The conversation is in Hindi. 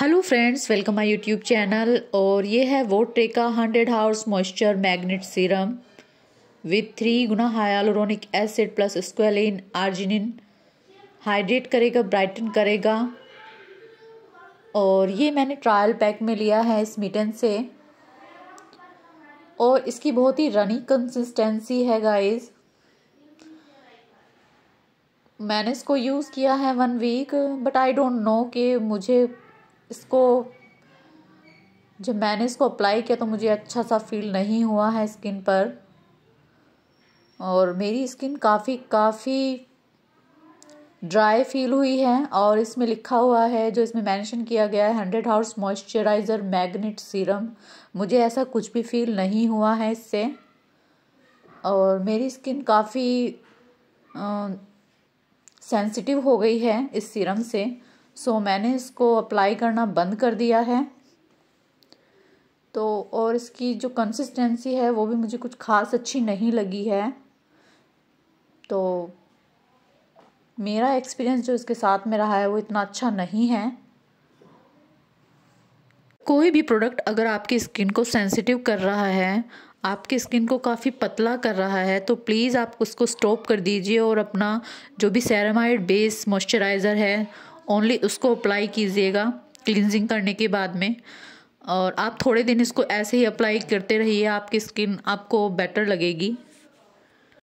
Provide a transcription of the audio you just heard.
hello friends welcome my YouTube channel और ये है वो ट्रेका hundred hours moisture magnet serum with three गुना hyaluronic acid plus squalane arginine hydrate करेगा ब्राइटन करेगा और ये मैंने ट्रायल पैक में लिया है इस मिटन से और इसकी बहुत ही रनी कंसिस्टेंसी है गाइस मैंने इसको यूज़ किया है one week but I don't know कि मुझे इसको जब मैंने इसको अप्लाई किया तो मुझे अच्छा सा फील नहीं हुआ है स्किन पर और मेरी स्किन काफ़ी काफ़ी ड्राई फील हुई है और इसमें लिखा हुआ है जो इसमें मेंशन किया गया है hundred hours moisturiser magnet serum मुझे ऐसा कुछ भी फील नहीं हुआ है इससे और मेरी स्किन काफ़ी सेंसिटिव हो गई है इस सीरम से सो so, मैंने इसको अप्लाई करना बंद कर दिया है तो और इसकी जो कंसिस्टेंसी है वो भी मुझे कुछ खास अच्छी नहीं लगी है तो मेरा एक्सपीरियंस जो इसके साथ में रहा है वो इतना अच्छा नहीं है कोई भी प्रोडक्ट अगर आपकी स्किन को सेंसिटिव कर रहा है आपकी स्किन को काफ़ी पतला कर रहा है तो प्लीज़ आप उसको स्टॉप कर दीजिए और अपना जो भी सेरामाइड बेस मॉइस्चराइज़र है ओनली उसको अप्लाई कीजिएगा क्लिनजिंग करने के बाद में और आप थोड़े दिन इसको ऐसे ही अप्लाई करते रहिए आपकी स्किन आपको बेटर लगेगी